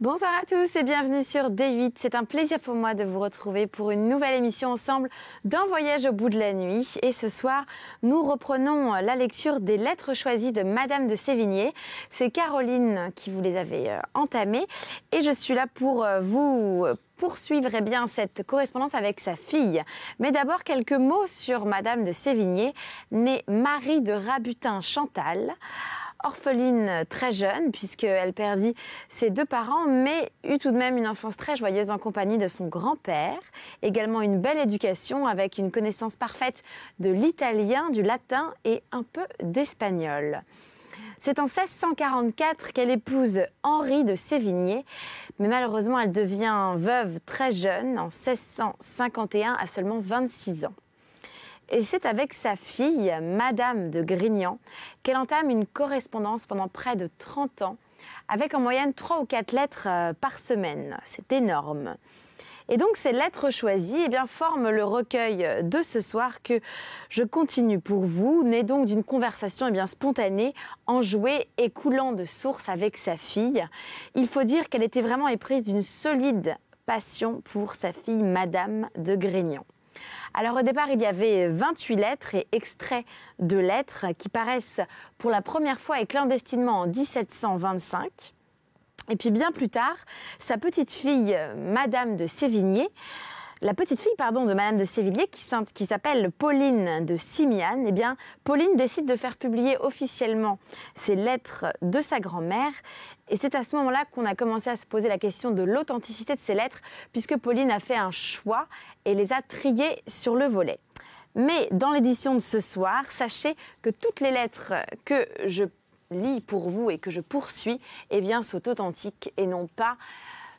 Bonsoir à tous et bienvenue sur D8. C'est un plaisir pour moi de vous retrouver pour une nouvelle émission ensemble d'un voyage au bout de la nuit. Et ce soir, nous reprenons euh, la lecture des lettres choisies de Madame de Sévigné. C'est Caroline qui vous les avait euh, entamées. Et je suis là pour euh, vous poursuivre eh bien, cette correspondance avec sa fille. Mais d'abord, quelques mots sur Madame de Sévigné, née Marie de Rabutin Chantal orpheline très jeune, puisqu'elle perdit ses deux parents, mais eut tout de même une enfance très joyeuse en compagnie de son grand-père. Également une belle éducation avec une connaissance parfaite de l'italien, du latin et un peu d'espagnol. C'est en 1644 qu'elle épouse Henri de Sévigné, mais malheureusement elle devient veuve très jeune, en 1651 à seulement 26 ans. Et c'est avec sa fille, Madame de Grignan, qu'elle entame une correspondance pendant près de 30 ans, avec en moyenne 3 ou 4 lettres euh, par semaine. C'est énorme. Et donc ces lettres choisies eh bien, forment le recueil de ce soir que je continue pour vous, né donc d'une conversation eh bien, spontanée, enjouée et coulant de source avec sa fille. Il faut dire qu'elle était vraiment éprise d'une solide passion pour sa fille Madame de Grignan. Alors au départ, il y avait 28 lettres et extraits de lettres qui paraissent pour la première fois et clandestinement en 1725. Et puis bien plus tard, sa petite fille, Madame de Sévigné, la petite fille pardon, de Madame de Sévilliers, qui s'appelle Pauline de Simiane, eh bien, Pauline décide de faire publier officiellement ses lettres de sa grand-mère. Et c'est à ce moment-là qu'on a commencé à se poser la question de l'authenticité de ces lettres, puisque Pauline a fait un choix et les a triées sur le volet. Mais dans l'édition de ce soir, sachez que toutes les lettres que je lis pour vous et que je poursuis, eh bien, sont authentiques et non pas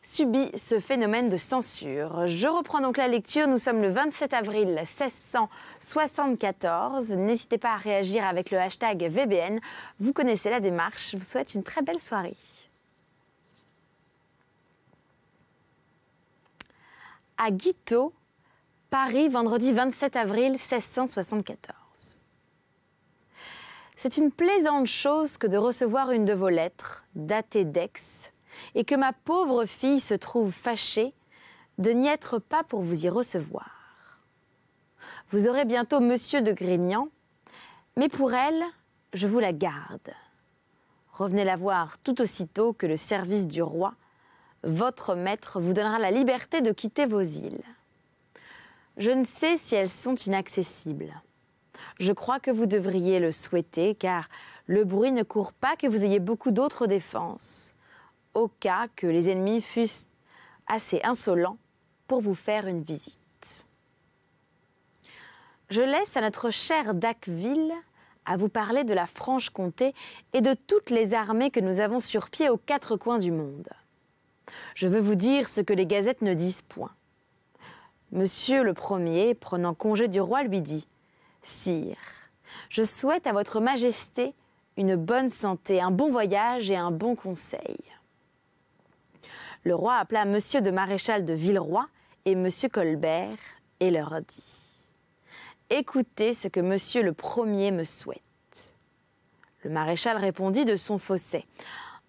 subit ce phénomène de censure. Je reprends donc la lecture. Nous sommes le 27 avril 1674. N'hésitez pas à réagir avec le hashtag VBN. Vous connaissez la démarche. Je vous souhaite une très belle soirée. À Guiteau, Paris, vendredi 27 avril 1674. C'est une plaisante chose que de recevoir une de vos lettres, datée d'Aix, et que ma pauvre fille se trouve fâchée de n'y être pas pour vous y recevoir. Vous aurez bientôt monsieur de Grignan, mais pour elle, je vous la garde. Revenez la voir tout aussitôt que le service du roi, votre maître, vous donnera la liberté de quitter vos îles. Je ne sais si elles sont inaccessibles. Je crois que vous devriez le souhaiter, car le bruit ne court pas que vous ayez beaucoup d'autres défenses au cas que les ennemis fussent assez insolents pour vous faire une visite. Je laisse à notre cher Dacville à vous parler de la Franche-Comté et de toutes les armées que nous avons sur pied aux quatre coins du monde. Je veux vous dire ce que les gazettes ne disent point. Monsieur le Premier, prenant congé du roi, lui dit Sire, je souhaite à votre Majesté une bonne santé, un bon voyage et un bon conseil le roi appela Monsieur de Maréchal de Villeroy et Monsieur Colbert et leur dit Écoutez ce que monsieur le premier me souhaite. Le maréchal répondit de son fossé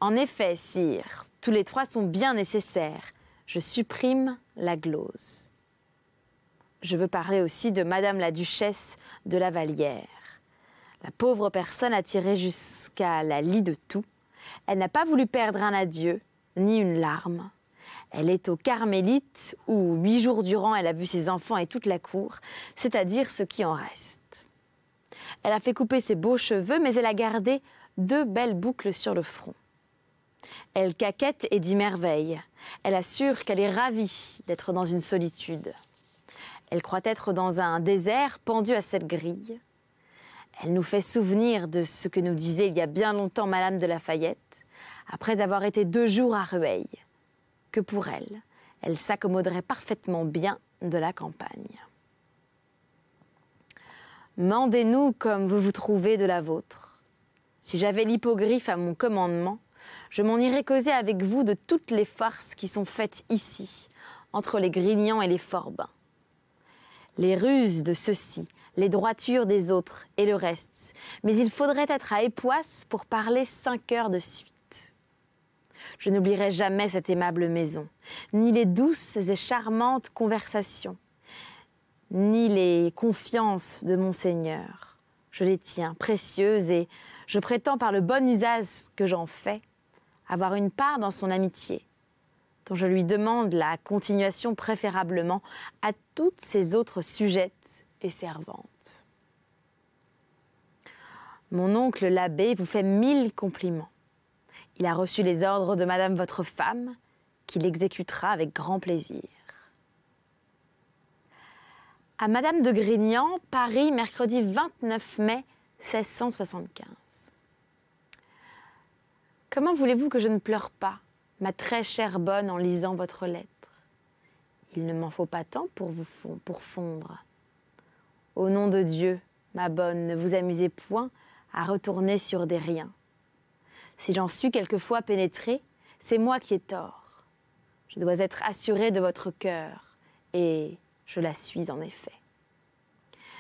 En effet, sire, tous les trois sont bien nécessaires. Je supprime la glose. Je veux parler aussi de Madame la Duchesse de la Vallière. La pauvre personne a tiré jusqu'à la lie de tout. Elle n'a pas voulu perdre un adieu ni une larme. Elle est au Carmélites où, huit jours durant, elle a vu ses enfants et toute la cour, c'est-à-dire ce qui en reste. Elle a fait couper ses beaux cheveux, mais elle a gardé deux belles boucles sur le front. Elle caquette et dit merveille. Elle assure qu'elle est ravie d'être dans une solitude. Elle croit être dans un désert pendu à cette grille. Elle nous fait souvenir de ce que nous disait il y a bien longtemps Madame de Lafayette après avoir été deux jours à Rueil, que pour elle, elle s'accommoderait parfaitement bien de la campagne. Mandez-nous comme vous vous trouvez de la vôtre. Si j'avais l'hippogriffe à mon commandement, je m'en irais causer avec vous de toutes les farces qui sont faites ici, entre les grignants et les forbins. Les ruses de ceux-ci, les droitures des autres et le reste. Mais il faudrait être à Époisse pour parler cinq heures de suite. Je n'oublierai jamais cette aimable maison, ni les douces et charmantes conversations, ni les confiances de mon Seigneur. Je les tiens précieuses et je prétends par le bon usage que j'en fais avoir une part dans son amitié, dont je lui demande la continuation préférablement à toutes ses autres sujettes et servantes. Mon oncle l'abbé vous fait mille compliments. Il a reçu les ordres de Madame votre femme, qu'il exécutera avec grand plaisir. À Madame de Grignan, Paris, mercredi 29 mai 1675. Comment voulez-vous que je ne pleure pas, ma très chère bonne, en lisant votre lettre Il ne m'en faut pas tant pour vous pour fondre. Au nom de Dieu, ma bonne, ne vous amusez point à retourner sur des riens. Si j'en suis quelquefois pénétrée, c'est moi qui ai tort. Je dois être assurée de votre cœur, et je la suis en effet.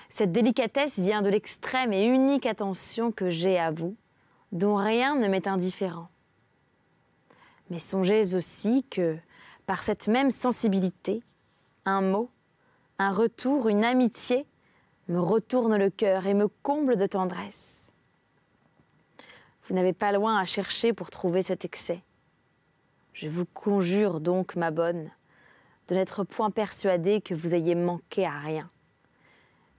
Cette délicatesse vient de l'extrême et unique attention que j'ai à vous, dont rien ne m'est indifférent. Mais songez aussi que, par cette même sensibilité, un mot, un retour, une amitié, me retourne le cœur et me comble de tendresse. Vous n'avez pas loin à chercher pour trouver cet excès. Je vous conjure donc, ma bonne, de n'être point persuadée que vous ayez manqué à rien.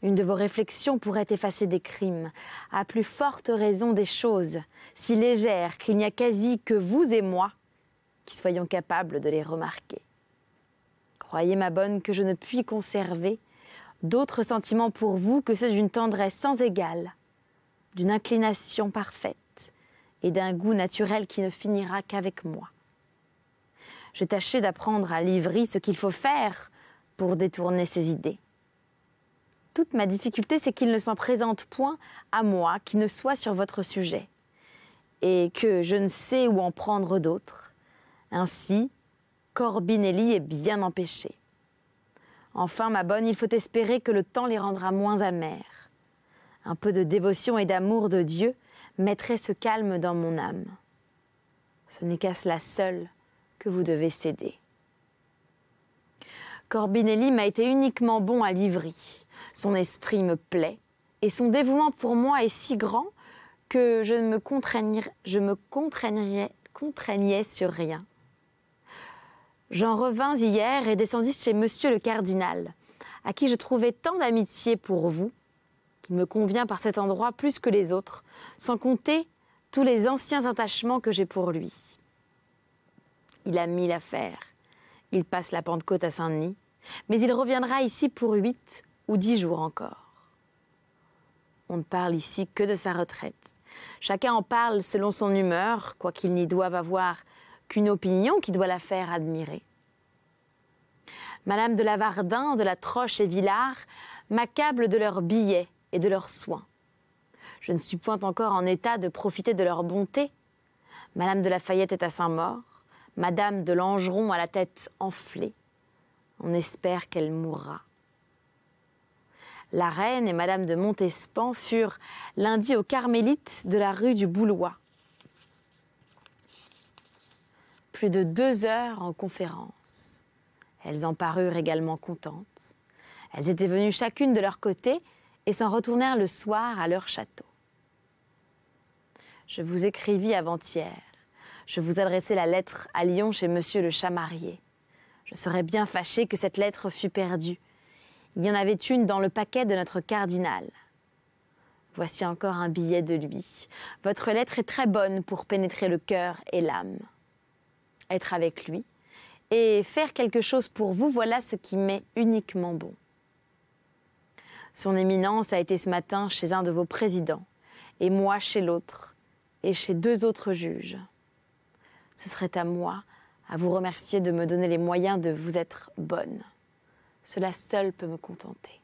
Une de vos réflexions pourrait effacer des crimes, à plus forte raison des choses, si légères qu'il n'y a quasi que vous et moi qui soyons capables de les remarquer. Croyez, ma bonne, que je ne puis conserver d'autres sentiments pour vous que ceux d'une tendresse sans égale, d'une inclination parfaite, et d'un goût naturel qui ne finira qu'avec moi. J'ai tâché d'apprendre à l'ivry ce qu'il faut faire pour détourner ses idées. Toute ma difficulté, c'est qu'il ne s'en présente point à moi qui ne soit sur votre sujet, et que je ne sais où en prendre d'autres. Ainsi, Corbinelli est bien empêché. Enfin, ma bonne, il faut espérer que le temps les rendra moins amères. Un peu de dévotion et d'amour de Dieu mettrait ce calme dans mon âme. Ce n'est qu'à cela seul que vous devez céder. Corbinelli m'a été uniquement bon à Livry. Son esprit me plaît et son dévouement pour moi est si grand que je ne me, je me contraignerais, contraignais sur rien. J'en revins hier et descendis chez monsieur le cardinal, à qui je trouvais tant d'amitié pour vous qui me convient par cet endroit plus que les autres, sans compter tous les anciens attachements que j'ai pour lui. Il a mille affaires. Il passe la Pentecôte à Saint-Denis, mais il reviendra ici pour huit ou dix jours encore. On ne parle ici que de sa retraite. Chacun en parle selon son humeur, quoiqu'il n'y doive avoir qu'une opinion qui doit la faire admirer. Madame de Lavardin, de la Troche et Villard m'accable de leurs billets et de leurs soins. Je ne suis point encore en état de profiter de leur bonté. Madame de Lafayette est à Saint-Maur, Madame de Langeron à la tête enflée. On espère qu'elle mourra. La reine et Madame de Montespan furent lundi aux Carmélites de la rue du Boulois. Plus de deux heures en conférence. Elles en parurent également contentes. Elles étaient venues chacune de leur côté et s'en retournèrent le soir à leur château. Je vous écrivis avant-hier. Je vous adressai la lettre à Lyon chez monsieur le chamarier. Je serais bien fâchée que cette lettre fût perdue. Il y en avait une dans le paquet de notre cardinal. Voici encore un billet de lui. Votre lettre est très bonne pour pénétrer le cœur et l'âme. Être avec lui et faire quelque chose pour vous, voilà ce qui m'est uniquement bon. Son éminence a été ce matin chez un de vos présidents, et moi chez l'autre, et chez deux autres juges. Ce serait à moi à vous remercier de me donner les moyens de vous être bonne. Cela seul peut me contenter.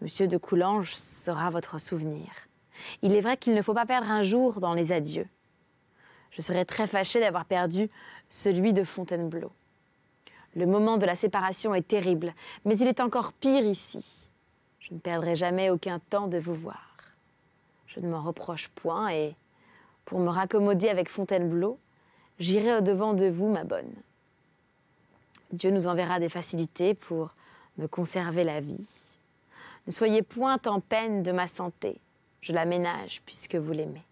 Monsieur de Coulanges sera votre souvenir. Il est vrai qu'il ne faut pas perdre un jour dans les adieux. Je serais très fâchée d'avoir perdu celui de Fontainebleau. Le moment de la séparation est terrible, mais il est encore pire ici. Je ne perdrai jamais aucun temps de vous voir. Je ne m'en reproche point et, pour me raccommoder avec Fontainebleau, j'irai au-devant de vous, ma bonne. Dieu nous enverra des facilités pour me conserver la vie. Ne soyez point en peine de ma santé, je la ménage puisque vous l'aimez.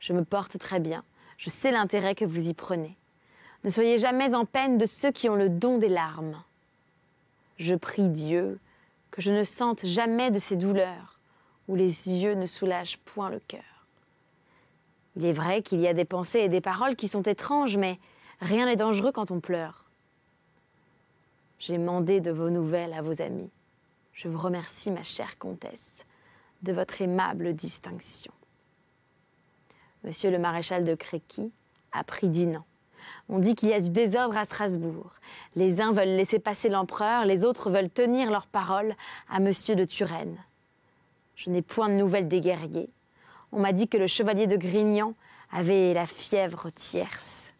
Je me porte très bien, je sais l'intérêt que vous y prenez. Ne soyez jamais en peine de ceux qui ont le don des larmes. Je prie Dieu que je ne sente jamais de ces douleurs où les yeux ne soulagent point le cœur. Il est vrai qu'il y a des pensées et des paroles qui sont étranges, mais rien n'est dangereux quand on pleure. J'ai mandé de vos nouvelles à vos amis. Je vous remercie, ma chère comtesse, de votre aimable distinction. Monsieur le maréchal de Créqui a pris Dinan. On dit qu'il y a du désordre à Strasbourg. Les uns veulent laisser passer l'empereur, les autres veulent tenir leur parole à monsieur de Turenne. Je n'ai point de nouvelles des guerriers. On m'a dit que le chevalier de Grignan avait la fièvre tierce.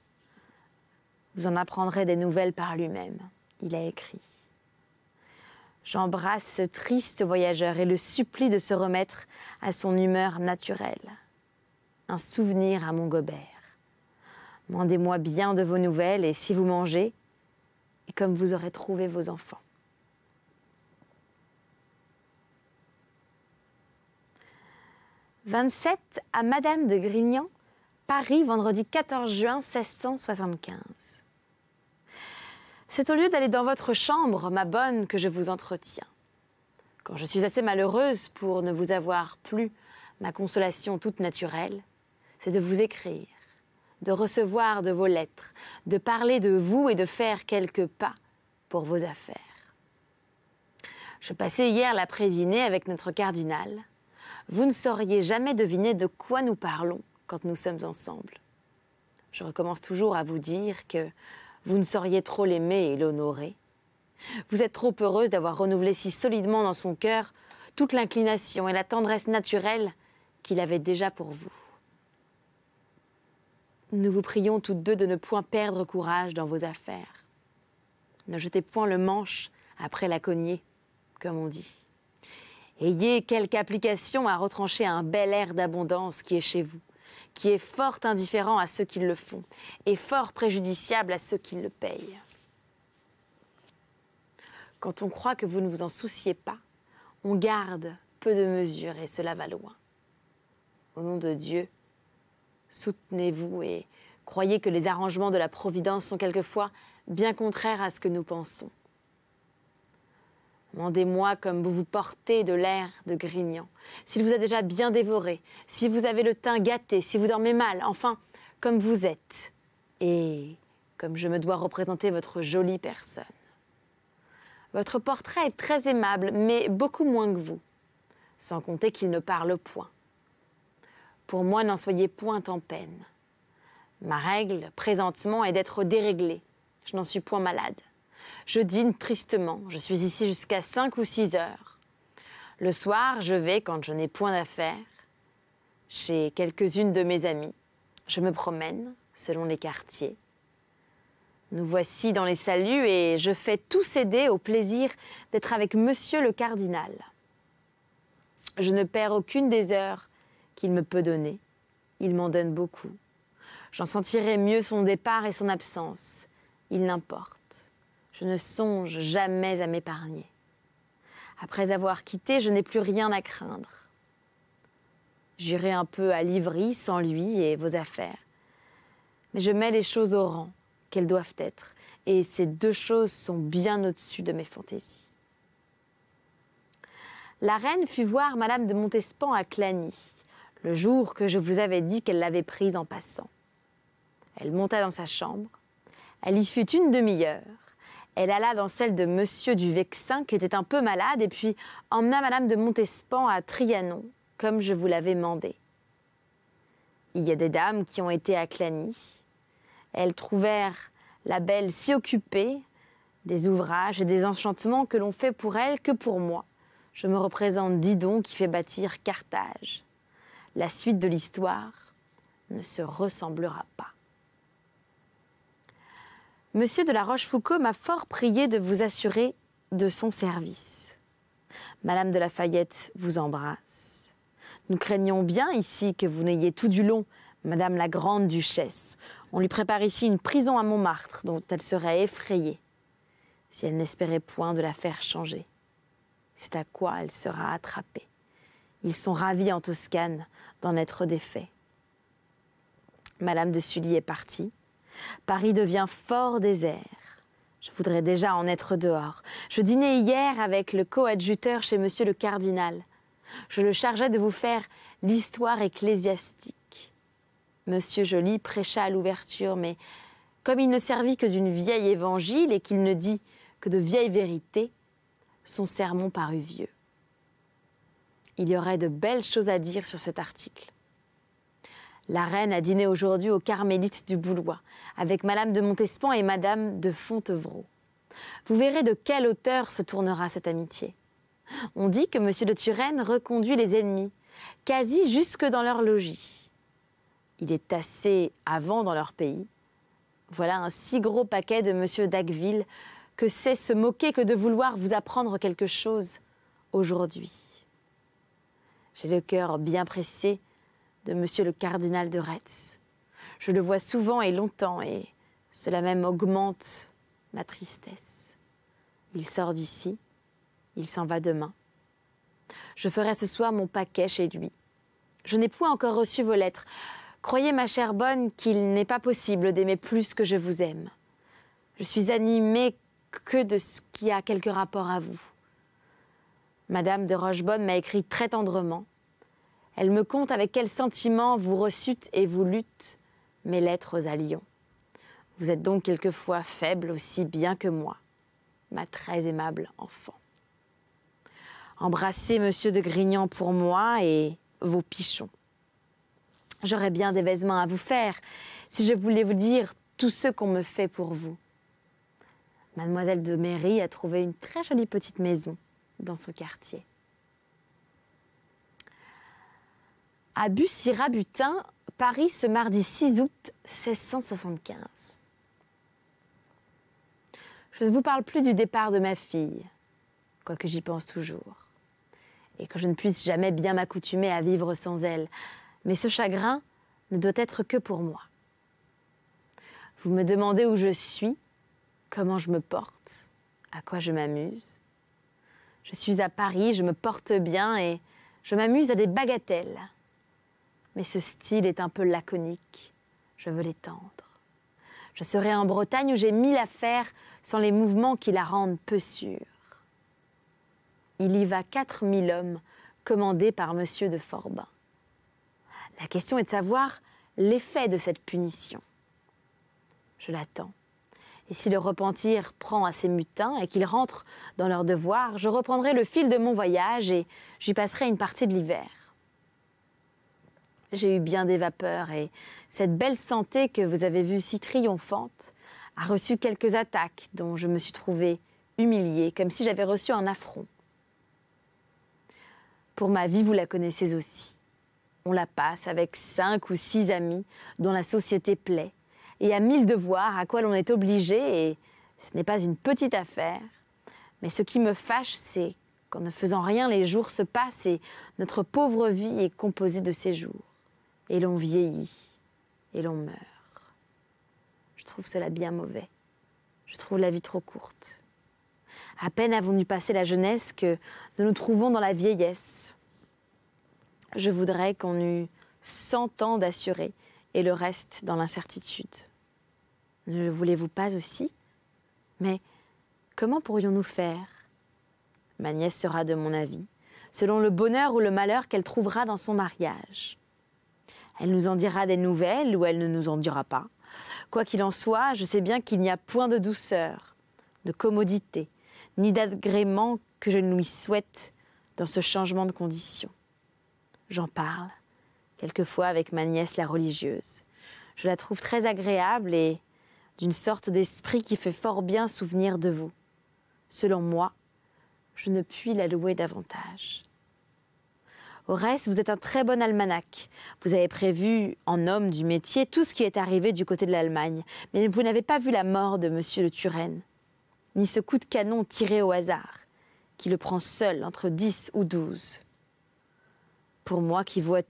Vous en apprendrez des nouvelles par lui-même, il a écrit. J'embrasse ce triste voyageur et le supplie de se remettre à son humeur naturelle. Un souvenir à Gobert. Mandez-moi bien de vos nouvelles et si vous mangez, et comme vous aurez trouvé vos enfants. « 27 à Madame de Grignan, Paris, vendredi 14 juin 1675. C'est au lieu d'aller dans votre chambre, ma bonne, que je vous entretiens. Quand je suis assez malheureuse pour ne vous avoir plus, ma consolation toute naturelle, c'est de vous écrire de recevoir de vos lettres, de parler de vous et de faire quelques pas pour vos affaires. Je passais hier laprès dîner avec notre cardinal. Vous ne sauriez jamais deviner de quoi nous parlons quand nous sommes ensemble. Je recommence toujours à vous dire que vous ne sauriez trop l'aimer et l'honorer. Vous êtes trop heureuse d'avoir renouvelé si solidement dans son cœur toute l'inclination et la tendresse naturelle qu'il avait déjà pour vous. Nous vous prions toutes deux de ne point perdre courage dans vos affaires. Ne jetez point le manche après la cognée, comme on dit. Ayez quelque application à retrancher un bel air d'abondance qui est chez vous, qui est fort indifférent à ceux qui le font et fort préjudiciable à ceux qui le payent. Quand on croit que vous ne vous en souciez pas, on garde peu de mesures et cela va loin. Au nom de Dieu, Soutenez-vous et croyez que les arrangements de la Providence sont quelquefois bien contraires à ce que nous pensons. Mandez-moi comme vous vous portez de l'air de Grignan, s'il vous a déjà bien dévoré, si vous avez le teint gâté, si vous dormez mal, enfin, comme vous êtes, et comme je me dois représenter votre jolie personne. Votre portrait est très aimable, mais beaucoup moins que vous, sans compter qu'il ne parle point. Pour moi, n'en soyez point en peine. Ma règle, présentement, est d'être déréglée. Je n'en suis point malade. Je dîne tristement. Je suis ici jusqu'à cinq ou six heures. Le soir, je vais, quand je n'ai point d'affaires, chez quelques-unes de mes amies. Je me promène, selon les quartiers. Nous voici dans les saluts et je fais tout céder au plaisir d'être avec monsieur le cardinal. Je ne perds aucune des heures qu'il me peut donner. Il m'en donne beaucoup. J'en sentirai mieux son départ et son absence. Il n'importe. Je ne songe jamais à m'épargner. Après avoir quitté, je n'ai plus rien à craindre. J'irai un peu à Livry sans lui et vos affaires. Mais je mets les choses au rang qu'elles doivent être, et ces deux choses sont bien au-dessus de mes fantaisies. La reine fut voir Madame de Montespan à Clagny, le jour que je vous avais dit qu'elle l'avait prise en passant. Elle monta dans sa chambre. Elle y fut une demi-heure. Elle alla dans celle de Monsieur du Vexin, qui était un peu malade, et puis emmena Madame de Montespan à Trianon, comme je vous l'avais mandé. Il y a des dames qui ont été à Clagny. Elles trouvèrent la belle si occupée des ouvrages et des enchantements que l'on fait pour elle que pour moi. Je me représente Didon qui fait bâtir Carthage la suite de l'histoire ne se ressemblera pas. Monsieur de la Rochefoucauld m'a fort prié de vous assurer de son service. Madame de Lafayette vous embrasse. Nous craignons bien ici que vous n'ayez tout du long Madame la Grande Duchesse. On lui prépare ici une prison à Montmartre dont elle serait effrayée si elle n'espérait point de la faire changer. C'est à quoi elle sera attrapée. Ils sont ravis en Toscane d'en être défaits. Madame de Sully est partie. Paris devient fort désert. Je voudrais déjà en être dehors. Je dînais hier avec le coadjuteur chez monsieur le cardinal. Je le chargeais de vous faire l'histoire ecclésiastique. Monsieur Joly prêcha à l'ouverture, mais comme il ne servit que d'une vieille évangile et qu'il ne dit que de vieilles vérités, son sermon parut vieux. Il y aurait de belles choses à dire sur cet article. La reine a dîné aujourd'hui aux Carmélites du Boulois, avec Madame de Montespan et Madame de Fontevraud. Vous verrez de quelle hauteur se tournera cette amitié. On dit que M. de Turenne reconduit les ennemis, quasi jusque dans leur logis. Il est assez avant dans leur pays. Voilà un si gros paquet de M. d'Acqueville que c'est se moquer que de vouloir vous apprendre quelque chose aujourd'hui. J'ai le cœur bien pressé de monsieur le cardinal de Retz. Je le vois souvent et longtemps, et cela même augmente ma tristesse. Il sort d'ici, il s'en va demain. Je ferai ce soir mon paquet chez lui. Je n'ai point encore reçu vos lettres. Croyez, ma chère bonne, qu'il n'est pas possible d'aimer plus que je vous aime. Je suis animée que de ce qui a quelque rapport à vous. Madame de Rochebonne m'a écrit très tendrement. Elle me compte avec quel sentiment vous reçûtes et vous lûtes mes lettres à Lyon. Vous êtes donc quelquefois faible aussi bien que moi, ma très aimable enfant. Embrassez Monsieur de Grignan pour moi et vos pichons. J'aurais bien des baisements à vous faire si je voulais vous dire tout ce qu'on me fait pour vous. Mademoiselle de Méry a trouvé une très jolie petite maison dans ce quartier. À Bussy-Rabutin, Paris ce mardi 6 août 1675. Je ne vous parle plus du départ de ma fille, quoique j'y pense toujours, et que je ne puisse jamais bien m'accoutumer à vivre sans elle, mais ce chagrin ne doit être que pour moi. Vous me demandez où je suis, comment je me porte, à quoi je m'amuse. Je suis à Paris, je me porte bien et je m'amuse à des bagatelles. Mais ce style est un peu laconique. Je veux l'étendre. Je serai en Bretagne où j'ai mille affaires sans les mouvements qui la rendent peu sûre. Il y va quatre mille hommes commandés par Monsieur de Forbin. La question est de savoir l'effet de cette punition. Je l'attends. Et si le repentir prend à ses mutins et qu'ils rentrent dans leurs devoirs, je reprendrai le fil de mon voyage et j'y passerai une partie de l'hiver. J'ai eu bien des vapeurs et cette belle santé que vous avez vue si triomphante a reçu quelques attaques dont je me suis trouvée humiliée, comme si j'avais reçu un affront. Pour ma vie, vous la connaissez aussi. On la passe avec cinq ou six amis dont la société plaît, il y a mille devoirs à quoi l'on est obligé, et ce n'est pas une petite affaire. Mais ce qui me fâche, c'est qu'en ne faisant rien, les jours se passent et notre pauvre vie est composée de ces jours. Et l'on vieillit, et l'on meurt. Je trouve cela bien mauvais. Je trouve la vie trop courte. À peine avons-nous passé la jeunesse que nous nous trouvons dans la vieillesse. Je voudrais qu'on eût cent ans d'assuré et le reste dans l'incertitude. Ne le voulez-vous pas aussi Mais comment pourrions-nous faire Ma nièce sera de mon avis, selon le bonheur ou le malheur qu'elle trouvera dans son mariage. Elle nous en dira des nouvelles ou elle ne nous en dira pas. Quoi qu'il en soit, je sais bien qu'il n'y a point de douceur, de commodité, ni d'agrément que je ne lui souhaite dans ce changement de condition. J'en parle, quelquefois avec ma nièce la religieuse. Je la trouve très agréable et d'une sorte d'esprit qui fait fort bien souvenir de vous. Selon moi, je ne puis la louer davantage. Au reste, vous êtes un très bon almanach. Vous avez prévu, en homme du métier, tout ce qui est arrivé du côté de l'Allemagne, mais vous n'avez pas vu la mort de Monsieur de Turenne, ni ce coup de canon tiré au hasard, qui le prend seul entre dix ou douze. Pour moi, qui vois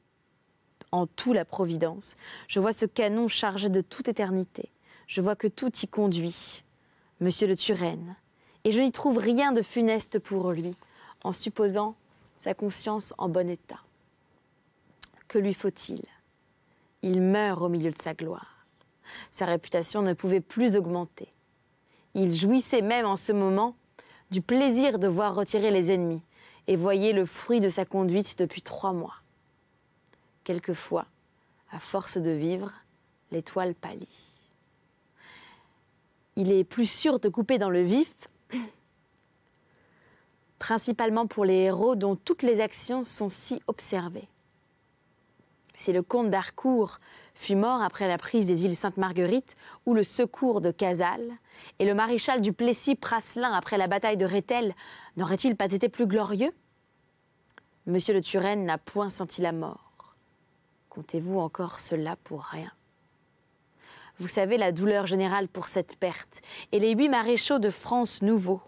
en tout la Providence, je vois ce canon chargé de toute éternité, je vois que tout y conduit, monsieur de Turenne, et je n'y trouve rien de funeste pour lui, en supposant sa conscience en bon état. Que lui faut-il Il meurt au milieu de sa gloire. Sa réputation ne pouvait plus augmenter. Il jouissait même en ce moment du plaisir de voir retirer les ennemis et voyait le fruit de sa conduite depuis trois mois. Quelquefois, à force de vivre, l'étoile pâlit il est plus sûr de couper dans le vif, principalement pour les héros dont toutes les actions sont si observées. Si le comte d'Harcourt fut mort après la prise des îles Sainte-Marguerite ou le secours de Casal, et le maréchal du Plessis-Praslin après la bataille de Rethel, n'aurait-il pas été plus glorieux Monsieur de Turenne n'a point senti la mort. Comptez-vous encore cela pour rien vous savez la douleur générale pour cette perte, et les huit maréchaux de France nouveaux,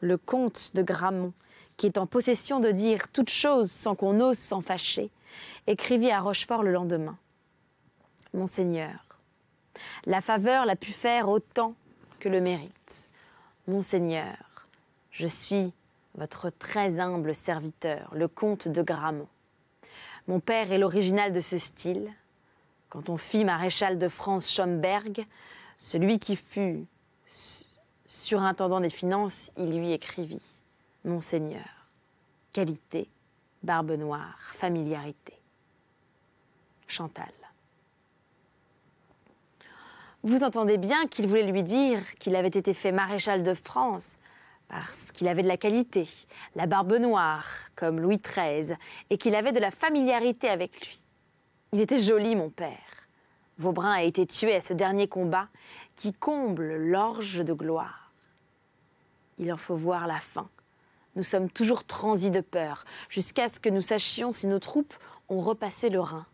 le comte de Gramont, qui est en possession de dire toute chose sans qu'on ose s'en fâcher, écrivit à Rochefort le lendemain. Monseigneur, la faveur l'a pu faire autant que le mérite. Monseigneur, je suis votre très humble serviteur, le comte de Gramont. Mon père est l'original de ce style, quand on fit maréchal de France Schomberg, celui qui fut surintendant des finances, il lui écrivit Monseigneur, qualité, barbe noire, familiarité. Chantal. Vous entendez bien qu'il voulait lui dire qu'il avait été fait maréchal de France parce qu'il avait de la qualité, la barbe noire, comme Louis XIII, et qu'il avait de la familiarité avec lui. Il était joli, mon père. Vaubrun a été tué à ce dernier combat qui comble l'orge de gloire. Il en faut voir la fin. Nous sommes toujours transis de peur, jusqu'à ce que nous sachions si nos troupes ont repassé le Rhin.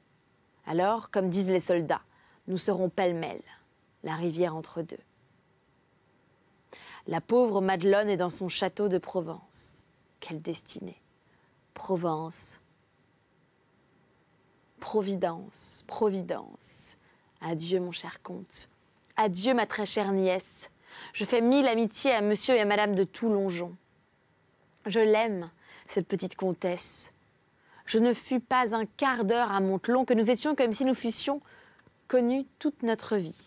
Alors, comme disent les soldats, nous serons pêle-mêle, la rivière entre deux. La pauvre Madeleine est dans son château de Provence. Quelle destinée Provence, Providence, Providence. Adieu mon cher comte. Adieu ma très chère nièce. Je fais mille amitiés à monsieur et à madame de Toulongeon. Je l'aime, cette petite comtesse. Je ne fus pas un quart d'heure à Montelon que nous étions comme si nous fussions connus toute notre vie.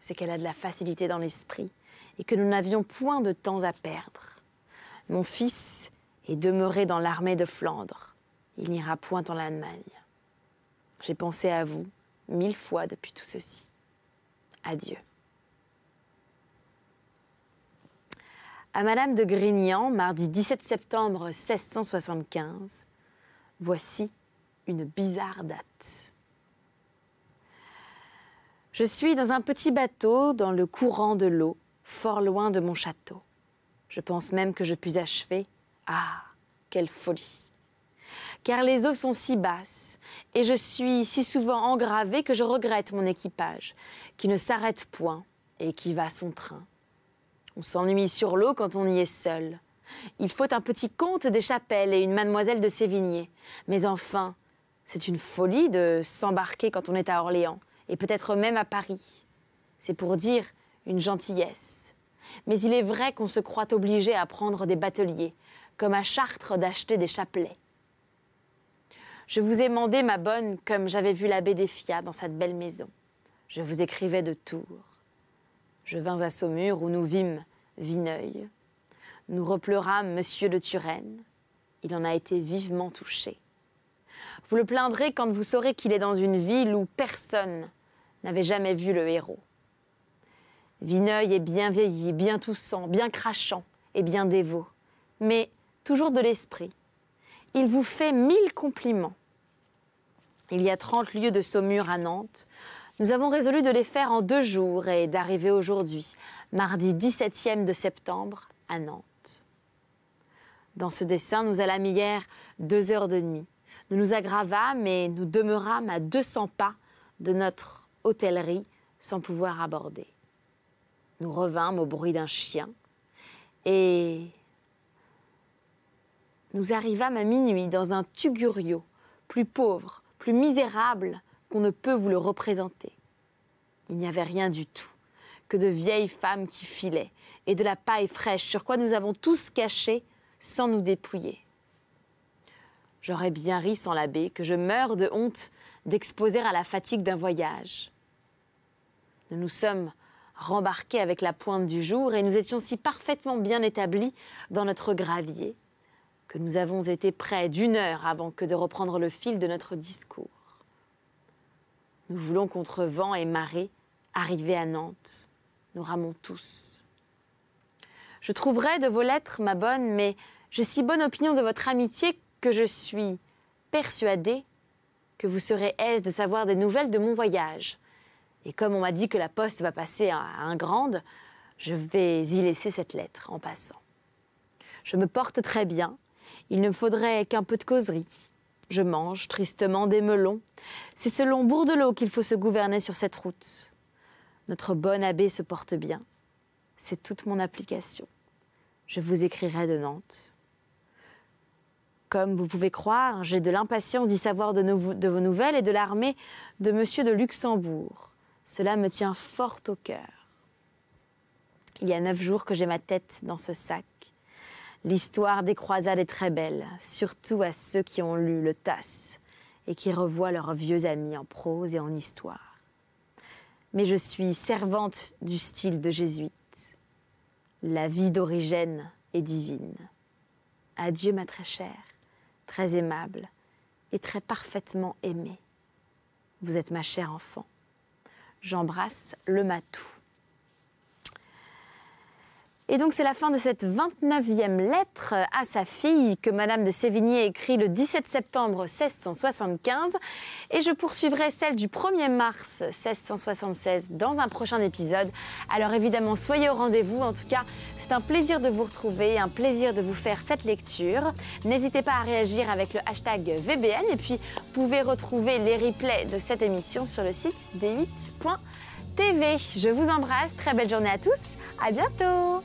C'est qu'elle a de la facilité dans l'esprit et que nous n'avions point de temps à perdre. Mon fils est demeuré dans l'armée de Flandre il n'ira point en Allemagne. J'ai pensé à vous mille fois depuis tout ceci. Adieu. À Madame de Grignan, mardi 17 septembre 1675, voici une bizarre date. Je suis dans un petit bateau dans le courant de l'eau, fort loin de mon château. Je pense même que je puis achever. Ah, quelle folie car les eaux sont si basses, et je suis si souvent engravée que je regrette mon équipage, qui ne s'arrête point et qui va son train. On s'ennuie sur l'eau quand on y est seul. Il faut un petit comte des chapelles et une mademoiselle de Sévigné. Mais enfin, c'est une folie de s'embarquer quand on est à Orléans, et peut-être même à Paris. C'est pour dire une gentillesse. Mais il est vrai qu'on se croit obligé à prendre des bateliers, comme à Chartres d'acheter des chapelets. Je vous ai mandé ma bonne, comme j'avais vu l'abbé des dans cette belle maison. Je vous écrivais de Tours. Je vins à Saumur, où nous vîmes Vineuil. Nous repleurâmes Monsieur de Turenne. Il en a été vivement touché. Vous le plaindrez quand vous saurez qu'il est dans une ville où personne n'avait jamais vu le héros. Vineuil est bien vieilli, bien toussant, bien crachant et bien dévot, mais toujours de l'esprit il vous fait mille compliments. Il y a 30 lieues de Saumur à Nantes. Nous avons résolu de les faire en deux jours et d'arriver aujourd'hui, mardi 17e de septembre, à Nantes. Dans ce dessin, nous allâmes hier deux heures de nuit. Nous nous aggravâmes et nous demeurâmes à 200 pas de notre hôtellerie sans pouvoir aborder. Nous revînmes au bruit d'un chien et nous arrivâmes à minuit dans un tugurio, plus pauvre, plus misérable qu'on ne peut vous le représenter. Il n'y avait rien du tout que de vieilles femmes qui filaient et de la paille fraîche sur quoi nous avons tous caché sans nous dépouiller. J'aurais bien ri sans l'abbé que je meurs de honte d'exposer à la fatigue d'un voyage. Nous nous sommes rembarqués avec la pointe du jour et nous étions si parfaitement bien établis dans notre gravier que nous avons été près d'une heure avant que de reprendre le fil de notre discours. Nous voulons contre vent et marée arriver à Nantes. Nous ramons tous. Je trouverai de vos lettres, ma bonne, mais j'ai si bonne opinion de votre amitié que je suis persuadée que vous serez aise de savoir des nouvelles de mon voyage. Et comme on m'a dit que la poste va passer à un grande, je vais y laisser cette lettre en passant. Je me porte très bien il ne me faudrait qu'un peu de causerie. Je mange tristement des melons. C'est selon Bourdelot qu'il faut se gouverner sur cette route. Notre bon abbé se porte bien. C'est toute mon application. Je vous écrirai de Nantes. Comme vous pouvez croire, j'ai de l'impatience d'y savoir de, de, vos nouvelles et de l'armée de Monsieur de Luxembourg. Cela me tient fort au cœur. Il y a neuf jours que j'ai ma tête dans ce sac. L'histoire des croisades est très belle, surtout à ceux qui ont lu le Tasse et qui revoient leurs vieux amis en prose et en histoire. Mais je suis servante du style de jésuite. La vie d'Origène est divine. Adieu ma très chère, très aimable et très parfaitement aimée. Vous êtes ma chère enfant. J'embrasse le matou. Et donc c'est la fin de cette 29e lettre à sa fille que Madame de Sévigné écrit le 17 septembre 1675. Et je poursuivrai celle du 1er mars 1676 dans un prochain épisode. Alors évidemment, soyez au rendez-vous. En tout cas, c'est un plaisir de vous retrouver, un plaisir de vous faire cette lecture. N'hésitez pas à réagir avec le hashtag VBN et puis vous pouvez retrouver les replays de cette émission sur le site d8.fr. TV. Je vous embrasse, très belle journée à tous, à bientôt